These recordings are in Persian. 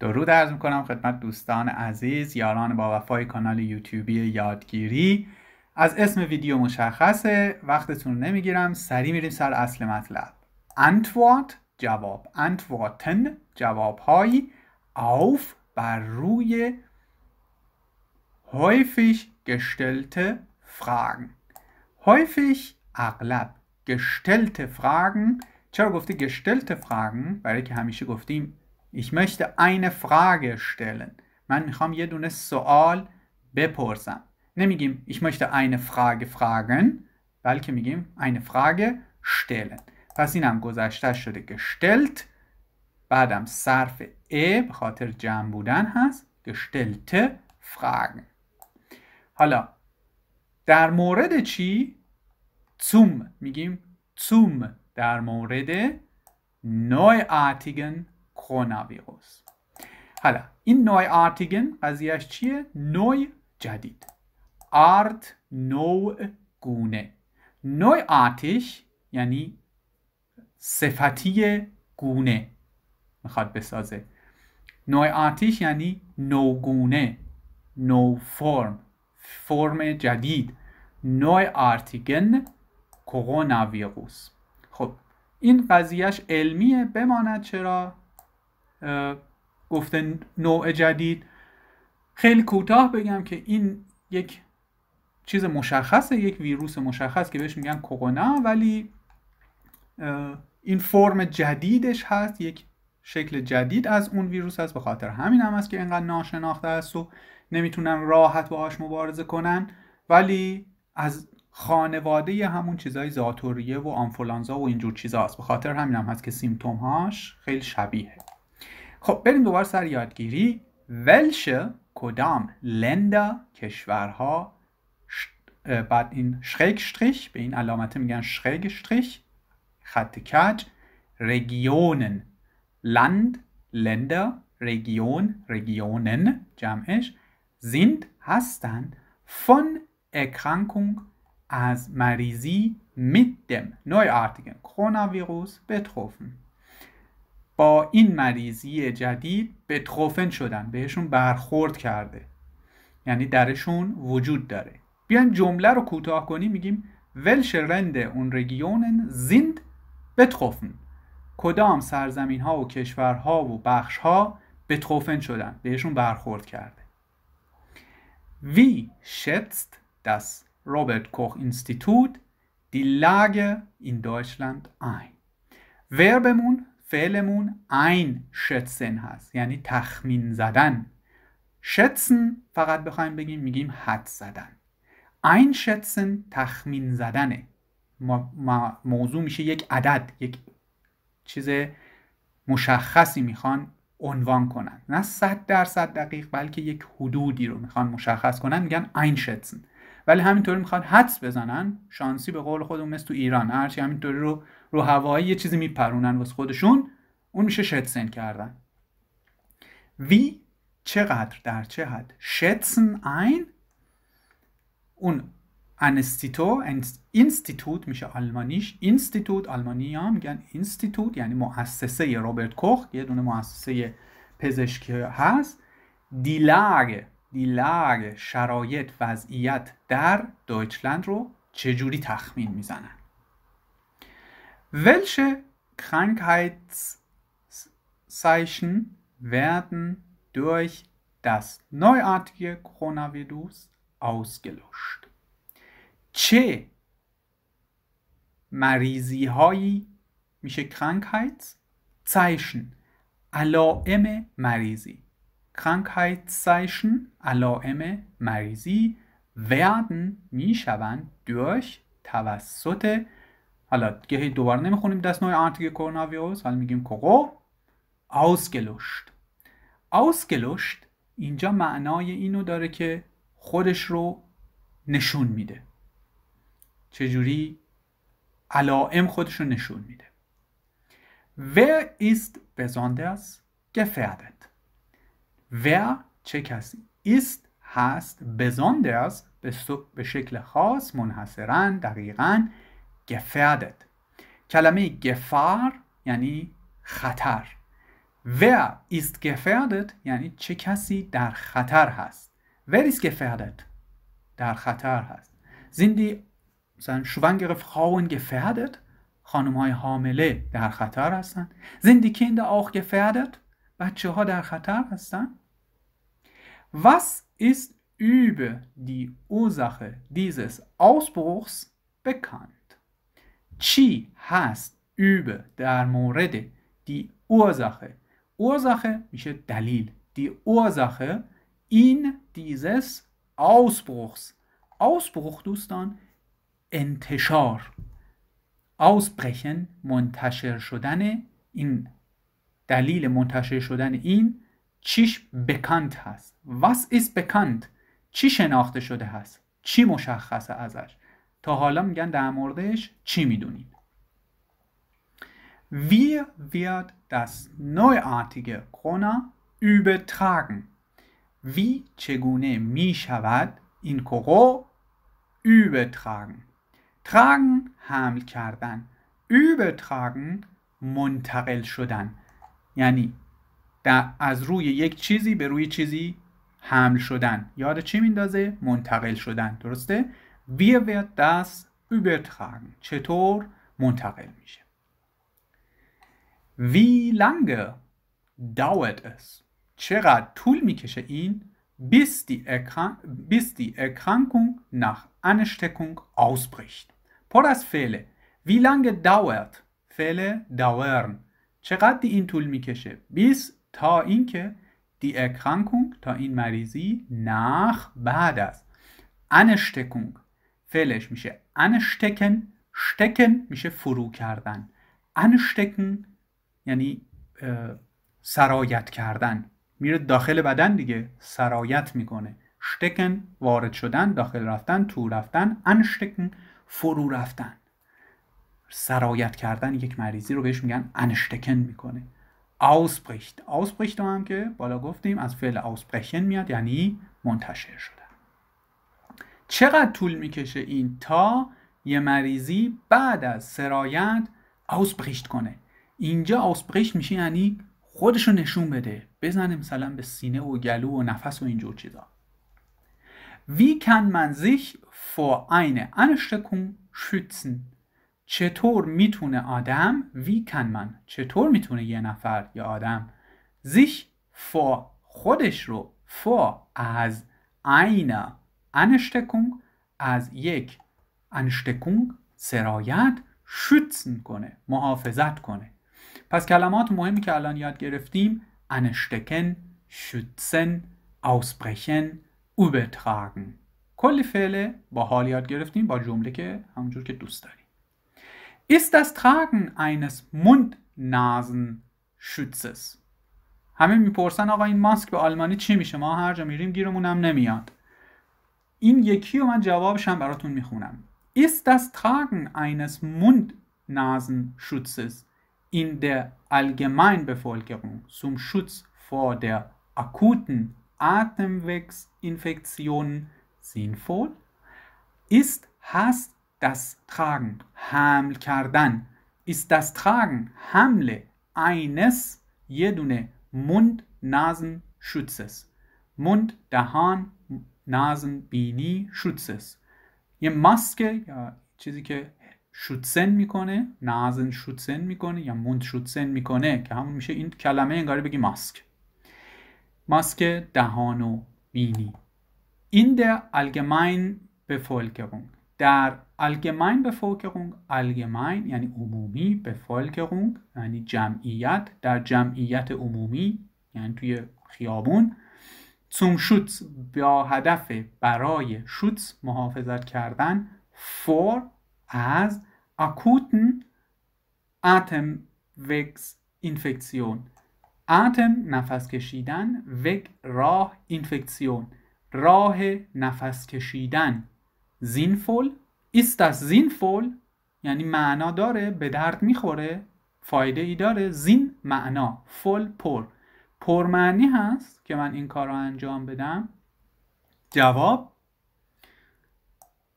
درود عرض میکنم خدمت دوستان عزیز یاران با وفای کانال یوتیوبی یادگیری از اسم ویدیو مشخصه وقتتون نمیگیرم سری میریم سر اصل مطلب انتوات جواب انتواتن جواب های auf بر روی häufig gestellte Fragen häufig اغلب gestellte Fragen چرا گفته gestellte Fragen برای که همیشه گفتیم ich möchte eine Frage stellen من میخوام یه دونه سوال بپرسم نمیگیم ich möchte eine Frage fragen بلکه میگیم eine Frage stellen پس اینم گذشته شده gestellt بعدم صرف e به خاطر جمع بودن هست gestellte Fragen حالا در مورد چی؟ zum میگیم zum در مورد neuartigen کرونا حالا این نوع آرتیگن قضیهش چیه؟ نوع جدید آرت نوع گونه نوع آتش یعنی صفتی گونه میخواد بسازه نوع آتش یعنی گونه نوع فرم فرم جدید نوع آرتیگن کرونا ویروس خب این قضیهش علمیه بماند چرا گفته نوع جدید خیلی کوتاه بگم که این یک چیز مشخصه یک ویروس مشخص که بهش میگن کرونا ولی این فرم جدیدش هست یک شکل جدید از اون ویروس هست به خاطر همین هم است که اینقدر ناشناخته است و نمیتونن راحت باهاش مبارزه کنن ولی از خانواده همون چیزهای زاتوریه و آنفولانزا و اینجور چیزا هست به خاطر همین هم هست که سیمتوم هاش خیلی شبیه خب بریم دوباره سر یادگیری ولش کدام لندر کشورها بعد این شräg شتریش به این علامت میگن شräg شتریش خط کج رگیونن لند لندر رگیون رگیونن جمعش زند هستند فون اکرانکونگ از مریضی دم آرتیگن کرونا ویروس بتروفن با این مریضی جدید به شدن بهشون برخورد کرده یعنی درشون وجود داره بیان جمله رو کوتاه کنیم میگیم ولش رنده اون رگیونن زیند بتخفن کدام سرزمین ها و کشورها و بخش ها بتخوفن شدن بهشون برخورد کرده وی شتست das Robert Koch دی die Lage in Deutschland ein. وربمون فعلمون این شتسن هست یعنی تخمین زدن شتسن فقط بخوایم بگیم میگیم حد زدن این شتسن تخمین زدنه ما موضوع میشه یک عدد یک چیز مشخصی میخوان عنوان کنن نه صد درصد دقیق بلکه یک حدودی رو میخوان مشخص کنن میگن این شتسن ولی همینطوری میخوان حدس بزنن شانسی به قول خودمون مثل تو ایران هرچی همینطوری رو رو هوایی یه چیزی میپرونن واسه خودشون اون میشه شتسن کردن وی چقدر در چه حد شتسن این اون انستیتو اینستیتوت میشه آلمانیش اینستیتوت آلمانی ها میگن اینستیتوت یعنی مؤسسه روبرت کوخ یه دونه مؤسسه پزشکی هست دیلاگ دیلاگ شرایط وضعیت در دویچلند رو چجوری تخمین میزنن Welche Krankheitszeichen werden durch das neuartige Coronavirus ausgelöscht? Che Marisi hoi میشه Krankheitszeichen Aloeme Marisi Krankheitszeichen, Aloeme Marisi werden میشوند durch توسط حالا دیگه هی دوباره نمیخونیم دستنوع آنتیگ کرونا ویروس حالا میگیم کوکو ausgelöscht ausgelöscht اینجا معنای اینو داره که خودش رو نشون میده چجوری علائم خودش رو نشون میده wer ist besonders gefährdet و چه کسی ایست هست است به شکل خاص منحصرا دقیقا gefährdet کلمه گفار یعنی خطر wer ist gefährdet یعنی چه کسی در خطر هست wer ist gefährdet در خطر هست sind die مثلا schwangere Frauen gefährdet خانم های حامله در خطر هستند sind die Kinder auch gefährdet بچه ها در خطر هستند was ist über die Ursache dieses Ausbruchs bekannt چی هست اوبه در مورد دی اوزاخه؟ اوزاخه میشه دلیل دی اوزاخه این دیزس Ausbruchs Ausbruch دوستان انتشار آسبرخن منتشر شدن این دلیل منتشر شدن این چیش بکانت هست واس ایس بکانت چی شناخته شده هست چی مشخصه ازش تا حالا میگن در موردش چی میدونید Wir wird das neuartige Corona übertragen. وی چگونه می شود این کرو übertragen. Tragen حمل کردن. Übertragen منتقل شدن. یعنی در از روی یک چیزی به روی چیزی حمل شدن. یاد چی میندازه؟ منتقل شدن. درسته؟ Wir wird das übertragen? چطور منتقل میشه؟ Wie lange dauert es? چقدر طول bis die, Erkrankung nach Ansteckung ausbricht. پر از Wie lange dauert فعل dauern چقدر این طول bis تا اینکه die Erkrankung تا این مریضی nach بعد از Ansteckung فعلش میشه انشتکن شتکن میشه فرو کردن انشتکن یعنی سرایت کردن میره داخل بدن دیگه سرایت میکنه شتکن وارد شدن داخل رفتن تو رفتن انشتکن فرو رفتن سرایت کردن یک مریضی رو بهش میگن انشتکن میکنه ausbricht ausbricht هم که بالا گفتیم از فعل ausbrechen میاد یعنی منتشر شد چقدر طول میکشه این تا یه مریضی بعد از سرایت آسپریشت کنه اینجا آسپریشت میشه یعنی خودشو نشون بده بزنه مثلا به سینه و گلو و نفس و اینجور چیزا وی کن man sich vor eine چطور میتونه آدم وی کن من چطور میتونه یه نفر یا آدم زیش فو خودش رو فو از اینه انشتکونگ از یک انشتکونگ سرایت شوتسن کنه محافظت کنه پس کلمات مهمی که الان یاد گرفتیم انشتکن schützen ausbrechen übertragen کلی فعل با حال یاد گرفتیم با جمله که همونجور که دوست داریم است das Tragen eines mund nasen همه میپرسن آقا این ماسک به آلمانی چی میشه ما هر جا میریم گیرمون نمیاد این یکی رو من جوابش هم براتون میخونم ist das Tragen eines Mund-Nasenschutzes in der Allgemeinbevölkerung zum Schutz vor der akuten Atemwegsinfektion sinnvoll? Ist hast das Tragen, Haml kardan, ist das Tragen, Hamle, eines, jedune Mund-Nasenschutzes. Mund, Dahan, نازن بینی شوتسس یه ماسک یا چیزی که شوتسن میکنه نازن شوتسن میکنه یا موند شوتسن میکنه که همون میشه این کلمه انگاری بگی ماسک ماسک دهان و بینی این در allgemein Bevölkerung در allgemein Bevölkerung الگمین یعنی عمومی Bevölkerung یعنی جمعیت در جمعیت عمومی یعنی توی خیابون شوتس با هدف برای شوتس محافظت کردن فور از اکوتن اتم وکس اینفکسیون اتم نفس کشیدن وگ راه اینفکسیون راه نفس کشیدن زینفول است از زینفول یعنی معنا داره به درد میخوره فایده ای داره زین معنا فول پر پرمعنی هست که من این کار را انجام بدم جواب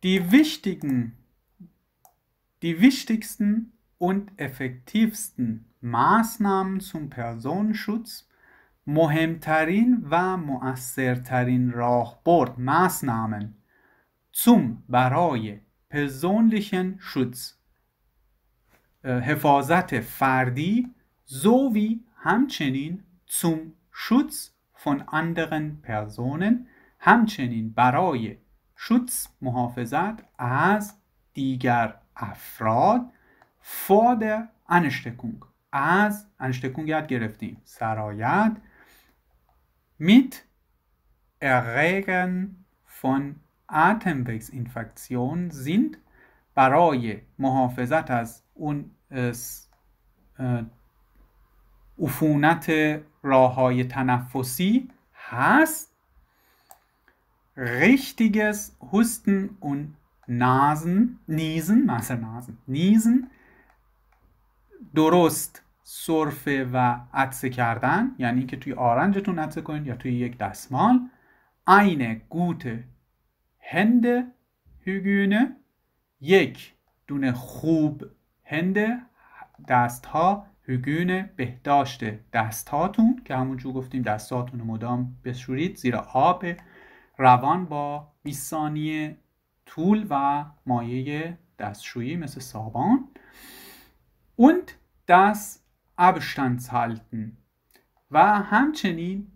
دی ویشتگن دی ویشتگستن و افکتیفستن ماسنام سون پرزون شدس مهمترین و مؤثرترین راه برد ماسنامن سون برای پرزونلیشن شدس حفاظت فردی زووی همچنین zum Schutz von anderen Personen همچنین برای Schutz محافظت از دیگر افراد vor der Ansteckung از Ansteckung یاد گرفتیم سرایت mit Erregern von Atemwegsinfektion sind برای محافظت از اون عفونت راه های تنفسی هست richtiges Husten و نازن، نیزن، مثلا نازن، نیزن، درست صرفه و عدسه کردن یعنی که توی آرنجتون عدسه کنید یا توی یک دستمال eine گوت هنده هیگونه یک دونه خوب هنده دست ها هگون بهداشت دستاتون که همونجور گفتیم دستاتون رو مدام بشورید زیرا آب روان با بیسانی طول و مایه دستشویی مثل سابان و دست Abstand halten و همچنین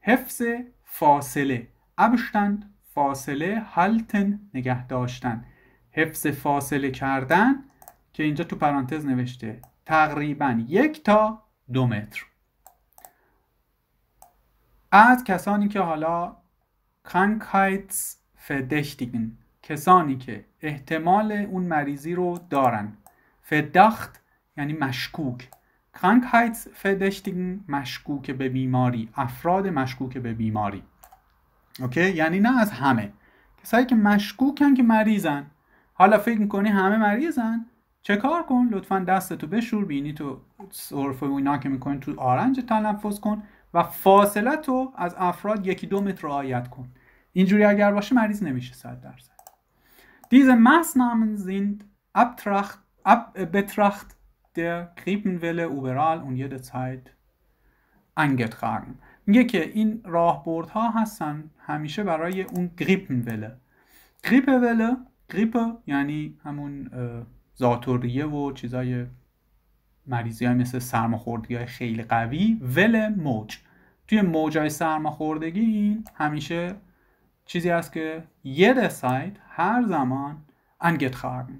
حفظ فاصله Abstand فاصله halten نگه داشتن حفظ فاصله کردن که اینجا تو پرانتز نوشته تقریبا یک تا دو متر از کسانی که حالا کانکایتس فدشتیگن کسانی که احتمال اون مریضی رو دارن فدخت یعنی مشکوک کانکایتس فدشتیگن مشکوک به بیماری افراد مشکوک به بیماری اوکی یعنی نه از همه کسایی که مشکوکن که مریضن حالا فکر میکنی همه مریضن چه کار کن لطفا دستتو بشور بینی تو صرف و اینا که میکنی تو آرنج تنفس کن و فاصله تو از افراد یکی دو متر رعایت کن اینجوری اگر باشه مریض نمیشه صد درصد دیزه maßnahmen sind abtracht, ab, وله der Grippewelle überall und سایت انگت angetragen میگه که این راهبردها هستن همیشه برای اون گریپن وله گریپ وله گریپ یعنی همون زاتوریه و چیزای مریضی های مثل سرماخوردگی های خیلی قوی ول موج توی موج های سرماخوردگی همیشه چیزی هست که یه سایت هر زمان انگت خارم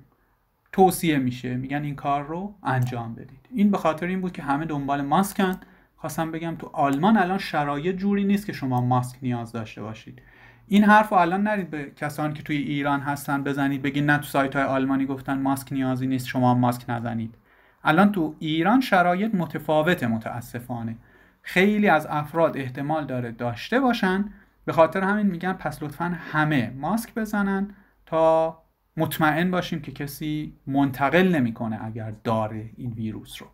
توصیه میشه میگن این کار رو انجام بدید این به خاطر این بود که همه دنبال ماسکن خواستم بگم تو آلمان الان شرایط جوری نیست که شما ماسک نیاز داشته باشید این حرف رو الان نرید به کسانی که توی ایران هستن بزنید بگین نه تو سایت های آلمانی گفتن ماسک نیازی نیست شما ماسک نزنید الان تو ایران شرایط متفاوت متاسفانه خیلی از افراد احتمال داره داشته باشن به خاطر همین میگن پس لطفا همه ماسک بزنن تا مطمئن باشیم که کسی منتقل نمیکنه اگر داره این ویروس رو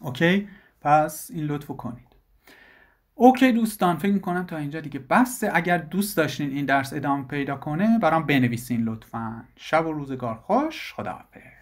اوکی پس این لطفو کنید اوکی دوستان فکر میکنم تا اینجا دیگه بس. اگر دوست داشتین این درس ادامه پیدا کنه برام بنویسین لطفا شب و روزگار خوش خداحافظ